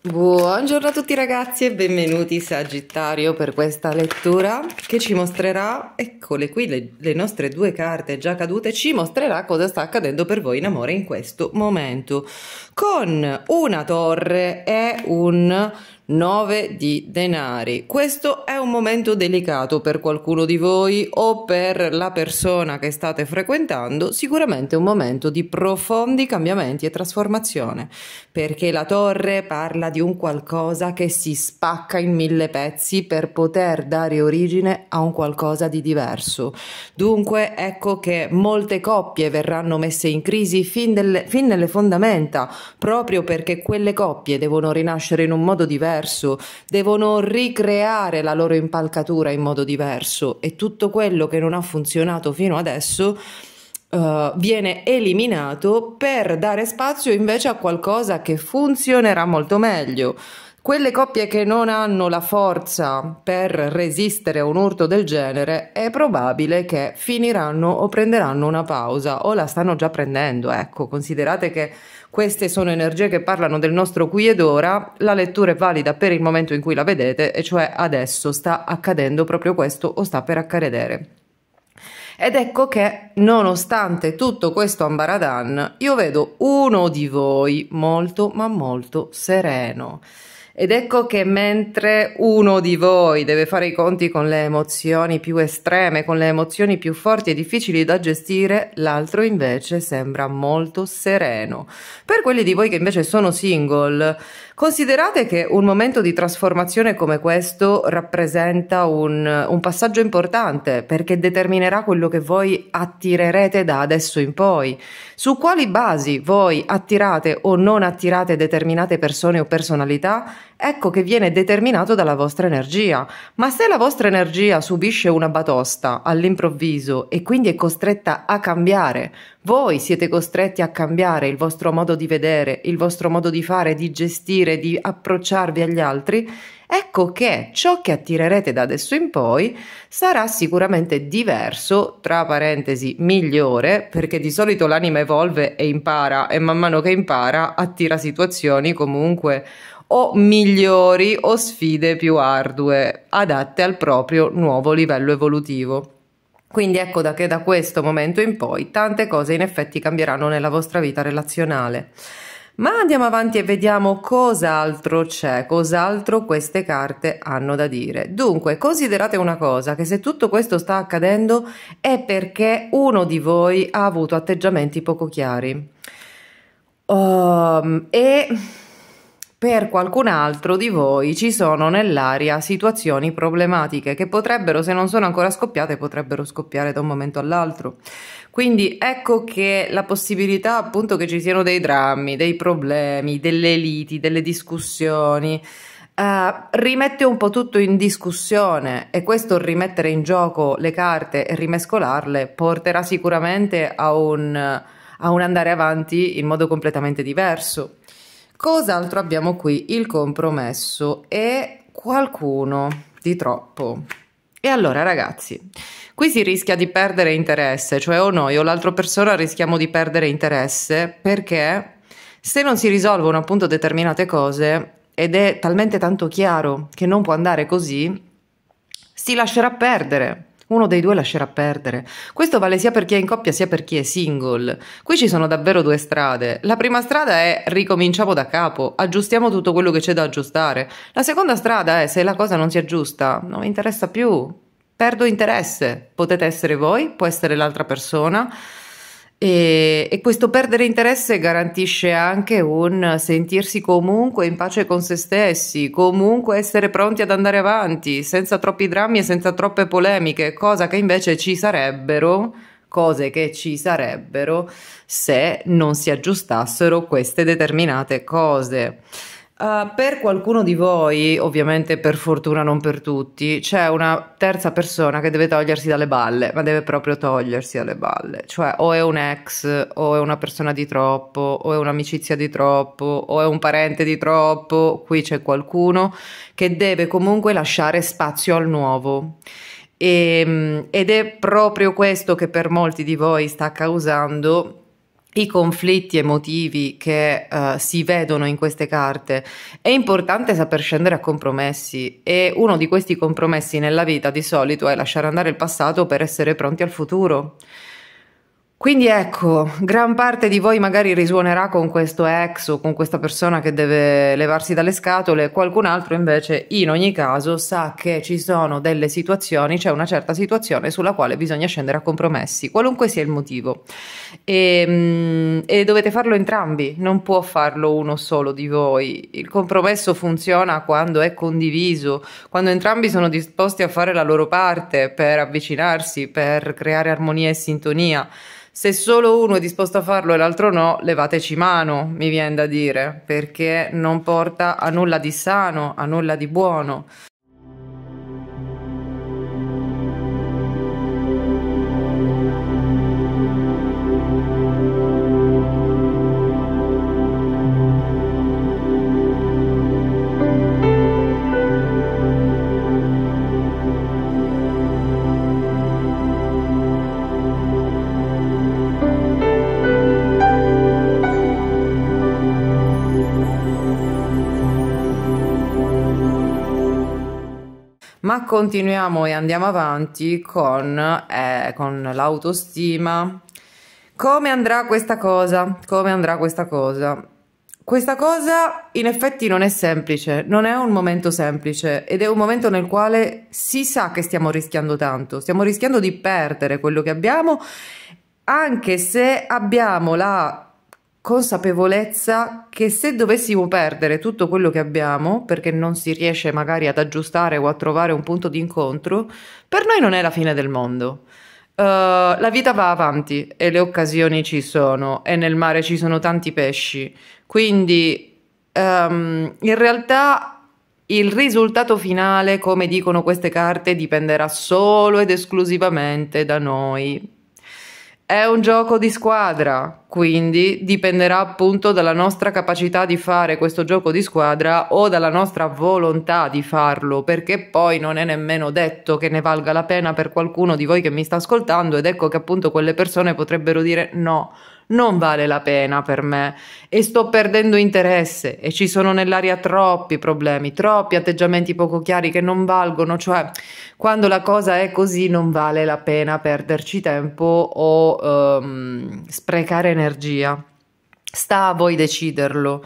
Buongiorno a tutti ragazzi e benvenuti Sagittario per questa lettura che ci mostrerà, eccole qui le, le, nostre due carte già cadute, ci mostrerà cosa sta accadendo per voi in amore in questo momento con una torre e un 9 di denari. Questo è un momento delicato per qualcuno di voi o per la persona che state frequentando, sicuramente un momento di profondi cambiamenti e trasformazione, perché la torre parla di un qualcosa che si spacca in mille pezzi per poter dare origine a un qualcosa di diverso. Dunque ecco che molte coppie verranno messe in crisi fin, delle, fin nelle fondamenta, proprio perché quelle coppie devono rinascere in un modo diverso diverso, devono ricreare la loro impalcatura in modo diverso e tutto quello che non ha funzionato fino adesso Uh, viene eliminato per dare spazio invece a qualcosa che funzionerà molto meglio. Quelle coppie che non hanno la forza per resistere a un urto del genere è probabile che finiranno o prenderanno una pausa o la stanno già prendendo. Ecco, considerate che queste sono energie che parlano del nostro qui ed ora, la lettura è valida per il momento in cui la vedete, e cioè adesso sta accadendo proprio questo o sta per accadere. Ed ecco che, nonostante tutto questo ambaradan, io vedo uno di voi molto ma molto sereno. Ed ecco che mentre uno di voi deve fare i conti con le emozioni più estreme, con le emozioni più forti e difficili da gestire, l'altro invece sembra molto sereno. Per quelli di voi che invece sono single, considerate che un momento di trasformazione come questo rappresenta un, un passaggio importante perché determinerà quello che voi attirerete da adesso in poi. Su quali basi voi attirate o non attirate determinate persone o personalità? ecco che viene determinato dalla vostra energia. Ma se la vostra energia subisce una batosta all'improvviso e quindi è costretta a cambiare, voi siete costretti a cambiare il vostro modo di vedere, il vostro modo di fare, di gestire, di approcciarvi agli altri, ecco che ciò che attirerete da adesso in poi sarà sicuramente diverso, tra parentesi migliore, perché di solito l'anima evolve e impara e man mano che impara attira situazioni comunque o migliori o sfide più ardue, adatte al proprio nuovo livello evolutivo. Quindi ecco da che da questo momento in poi tante cose in effetti cambieranno nella vostra vita relazionale. Ma andiamo avanti e vediamo cos'altro c'è, cos'altro queste carte hanno da dire. Dunque, considerate una cosa, che se tutto questo sta accadendo è perché uno di voi ha avuto atteggiamenti poco chiari. Um, e per qualcun altro di voi ci sono nell'aria situazioni problematiche che potrebbero, se non sono ancora scoppiate, potrebbero scoppiare da un momento all'altro. Quindi ecco che la possibilità appunto che ci siano dei drammi, dei problemi, delle liti, delle discussioni, eh, rimette un po' tutto in discussione e questo rimettere in gioco le carte e rimescolarle porterà sicuramente a un, a un andare avanti in modo completamente diverso. Cos'altro abbiamo qui? Il compromesso e qualcuno di troppo. E allora ragazzi, qui si rischia di perdere interesse, cioè o noi o l'altra persona rischiamo di perdere interesse perché se non si risolvono appunto determinate cose ed è talmente tanto chiaro che non può andare così, si lascerà perdere uno dei due lascerà perdere. Questo vale sia per chi è in coppia sia per chi è single. Qui ci sono davvero due strade. La prima strada è ricominciamo da capo, aggiustiamo tutto quello che c'è da aggiustare. La seconda strada è se la cosa non si aggiusta, non mi interessa più, perdo interesse. Potete essere voi, può essere l'altra persona. E, e, questo perdere interesse garantisce anche un sentirsi comunque in pace con se stessi, comunque essere pronti ad andare avanti, senza troppi drammi e senza troppe polemiche, cosa che invece ci sarebbero, cose che ci sarebbero se non si aggiustassero queste determinate cose. Uh, per qualcuno di voi, ovviamente per fortuna non per tutti, c'è una terza persona che deve togliersi dalle balle, ma deve proprio togliersi dalle balle, cioè o è un ex, o è una persona di troppo, o è un'amicizia di troppo, o è un parente di troppo, qui c'è qualcuno che deve comunque lasciare spazio al nuovo. E, ehm, ed è proprio questo che per molti di voi sta causando i conflitti emotivi che uh, si vedono in queste carte. È importante saper scendere a compromessi e uno di questi compromessi nella vita di solito è lasciare andare il passato per essere pronti al futuro. Quindi ecco, gran parte di voi magari risuonerà con questo ex o con questa persona che deve levarsi dalle scatole, qualcun altro invece in ogni caso sa che ci sono delle situazioni, c'è cioè una certa situazione sulla quale bisogna scendere a compromessi, qualunque sia il motivo. E, ehm, e dovete farlo entrambi, non può farlo uno solo di voi. Il compromesso funziona quando è condiviso, quando entrambi sono disposti a fare la loro parte per avvicinarsi, per creare armonia e sintonia se solo uno è disposto a farlo e l'altro no, levateci mano, mi viene da dire, perché non porta a nulla di sano, a nulla di buono. continuiamo e andiamo avanti con, eh, con l'autostima. Come andrà questa cosa? Come andrà questa cosa? Questa cosa in effetti non è semplice, non è un momento semplice ed è un momento nel quale si sa che stiamo rischiando tanto, stiamo rischiando di perdere quello che abbiamo anche se abbiamo la consapevolezza che se dovessimo perdere tutto quello che abbiamo, perché non si riesce magari ad aggiustare o a trovare un punto di incontro, per noi non è la fine del mondo. Uh, la vita va avanti e le occasioni ci sono e nel mare ci sono tanti pesci, quindi um, in realtà il risultato finale, come dicono queste carte, dipenderà solo ed esclusivamente da noi. È un gioco di squadra, quindi dipenderà appunto dalla nostra capacità di fare questo gioco di squadra o dalla nostra volontà di farlo, perché poi non è nemmeno detto che ne valga la pena per qualcuno di voi che mi sta ascoltando ed ecco che appunto quelle persone potrebbero dire no, non vale la pena per me e sto perdendo interesse e ci sono nell'aria troppi problemi, troppi atteggiamenti poco chiari che non valgono, cioè quando la cosa è così non vale la pena perderci tempo o ehm, sprecare energia. Sta a voi deciderlo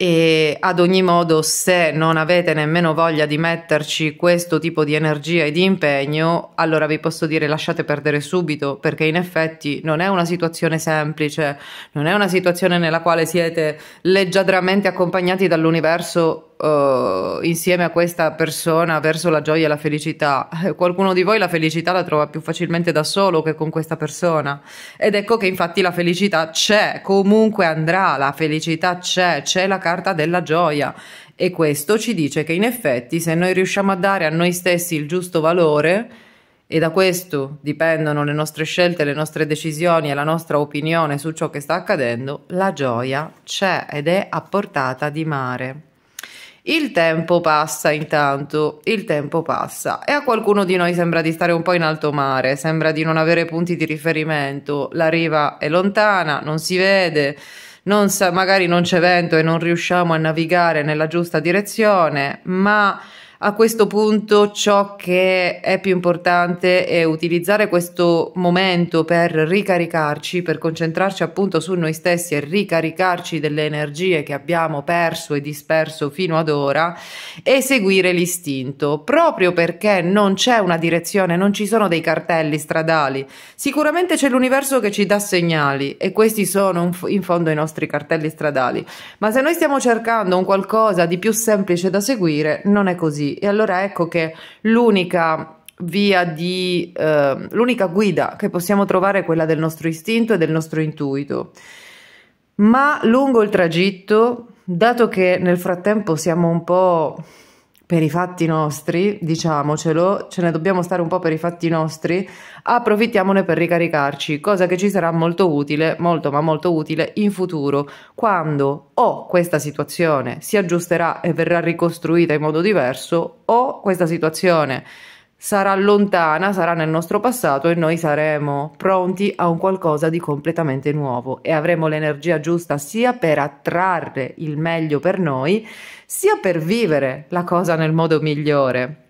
e ad ogni modo se non avete nemmeno voglia di metterci questo tipo di energia e di impegno allora vi posso dire lasciate perdere subito perché in effetti non è una situazione semplice non è una situazione nella quale siete leggiadramente accompagnati dall'universo uh, insieme a questa persona verso la gioia e la felicità. Eh, qualcuno di voi la felicità la trova più facilmente da solo che con questa persona. Ed ecco che infatti la felicità c'è, comunque andrà, la felicità c'è, c'è la carta della gioia. E questo ci dice che in effetti se noi riusciamo a dare a noi stessi il giusto valore, e da questo dipendono le nostre scelte, le nostre decisioni e la nostra opinione su ciò che sta accadendo, la gioia c'è ed è a portata di mare. Il tempo passa intanto, il tempo passa e a qualcuno di noi sembra di stare un po' in alto mare, sembra di non avere punti di riferimento, la riva è lontana, non si vede, non sa, magari non c'è vento e non riusciamo a navigare nella giusta direzione, ma a questo punto ciò che è più importante è utilizzare questo momento per ricaricarci, per concentrarci appunto su noi stessi e ricaricarci delle energie che abbiamo perso e disperso fino ad ora e seguire l'istinto, proprio perché non c'è una direzione, non ci sono dei cartelli stradali. Sicuramente c'è l'universo che ci dà segnali e questi sono in fondo i nostri cartelli stradali, ma se noi stiamo cercando un qualcosa di più semplice da seguire, non è così e allora ecco che l'unica via di eh, l'unica guida che possiamo trovare è quella del nostro istinto e del nostro intuito. Ma lungo il tragitto, dato che nel frattempo siamo un po' per i fatti nostri, diciamocelo, ce ne dobbiamo stare un po' per i fatti nostri, approfittiamone per ricaricarci, cosa che ci sarà molto utile, molto ma molto utile in futuro, quando o questa situazione si aggiusterà e verrà ricostruita in modo diverso, o questa situazione sarà lontana, sarà nel nostro passato e noi saremo pronti a un qualcosa di completamente nuovo e avremo l'energia giusta sia per attrarre il meglio per noi, sia per vivere la cosa nel modo migliore.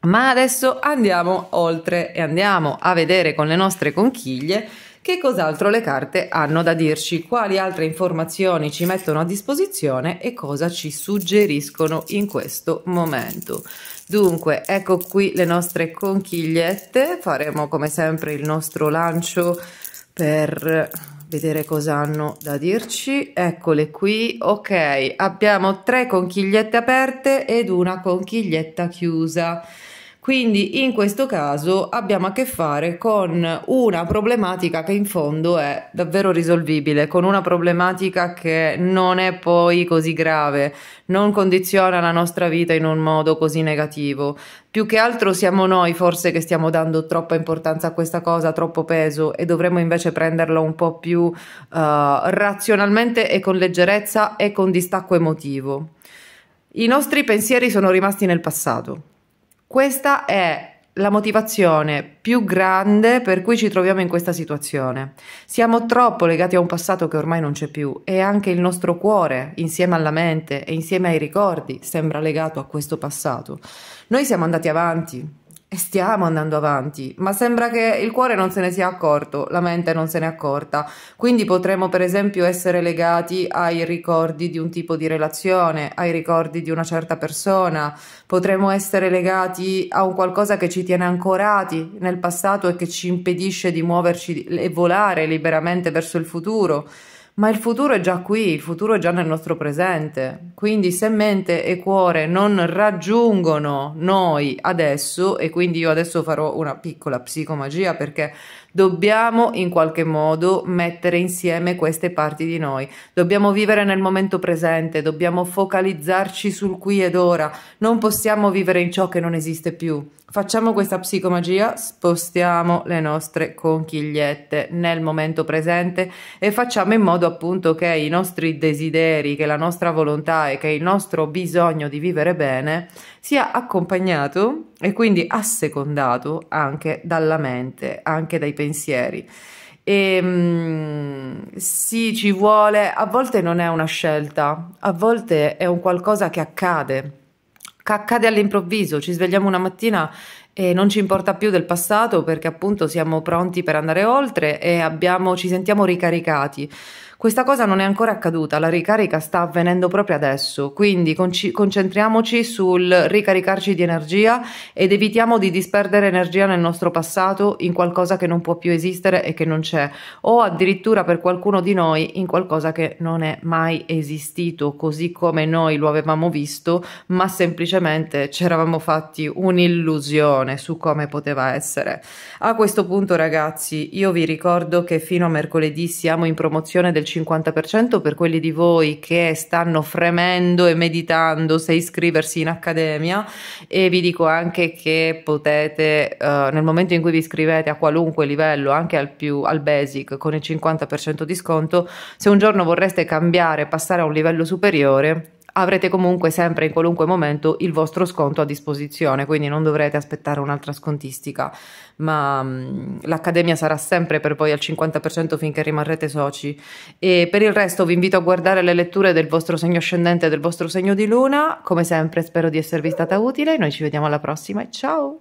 Ma adesso andiamo oltre e andiamo a vedere con le nostre conchiglie che cos'altro le carte hanno da dirci, quali altre informazioni ci mettono a disposizione e cosa ci suggeriscono in questo momento. Dunque, ecco qui le nostre conchigliette, faremo come sempre il nostro lancio per vedere cosa hanno da dirci. Eccole qui, ok, abbiamo tre conchigliette aperte ed una conchiglietta chiusa. Quindi in questo caso abbiamo a che fare con una problematica che in fondo è davvero risolvibile, con una problematica che non è poi così grave, non condiziona la nostra vita in un modo così negativo. Più che altro siamo noi forse che stiamo dando troppa importanza a questa cosa, troppo peso e dovremmo invece prenderla un po' più uh, razionalmente e con leggerezza e con distacco emotivo. I nostri pensieri sono rimasti nel passato. Questa è la motivazione più grande per cui ci troviamo in questa situazione. Siamo troppo legati a un passato che ormai non c'è più e anche il nostro cuore, insieme alla mente e insieme ai ricordi, sembra legato a questo passato. Noi siamo andati avanti, e stiamo andando avanti, ma sembra che il cuore non se ne sia accorto, la mente non se n'è accorta. Quindi potremmo per esempio essere legati ai ricordi di un tipo di relazione, ai ricordi di una certa persona, potremmo essere legati a un qualcosa che ci tiene ancorati nel passato e che ci impedisce di muoverci e volare liberamente verso il futuro. Ma il futuro è già qui, il futuro è già nel nostro presente. Quindi se mente e cuore non raggiungono noi adesso, e quindi io adesso farò una piccola psicomagia perché dobbiamo in qualche modo mettere insieme queste parti di noi. Dobbiamo vivere nel momento presente, dobbiamo focalizzarci sul qui ed ora. Non possiamo vivere in ciò che non esiste più. Facciamo questa psicomagia, spostiamo le nostre conchigliette nel momento presente e facciamo in modo appunto che i nostri desideri, che la nostra volontà e che il nostro bisogno di vivere bene sia accompagnato e quindi assecondato anche dalla mente, anche dai pensieri. E, ehm, sì, ci vuole, a volte non è una scelta, a volte è un qualcosa che accade accade all'improvviso, ci svegliamo una mattina e non ci importa più del passato perché appunto siamo pronti per andare oltre e abbiamo, ci sentiamo ricaricati. Questa cosa non è ancora accaduta, la ricarica sta avvenendo proprio adesso, quindi concentriamoci sul ricaricarci di energia ed evitiamo di disperdere energia nel nostro passato in qualcosa che non può più esistere e che non c'è, o addirittura per qualcuno di noi in qualcosa che non è mai esistito così come noi lo avevamo visto, ma semplicemente ci eravamo fatti un'illusione visione su come poteva essere. A questo punto ragazzi io vi ricordo che fino a mercoledì siamo in promozione del 50% per quelli di voi che stanno fremendo e meditando se iscriversi in accademia e vi dico anche che potete eh, nel momento in cui vi iscrivete a qualunque livello anche al più al basic con il 50% di sconto se un giorno vorreste cambiare passare a un livello superiore avrete comunque sempre in qualunque momento il vostro sconto a disposizione, quindi non dovrete aspettare un'altra scontistica, ma mm, l'Accademia sarà sempre per voi al 50% finché rimarrete soci. E per il resto vi invito a guardare le letture del vostro segno ascendente e del vostro segno di luna, come sempre spero di esservi stata utile, noi ci vediamo alla prossima e ciao!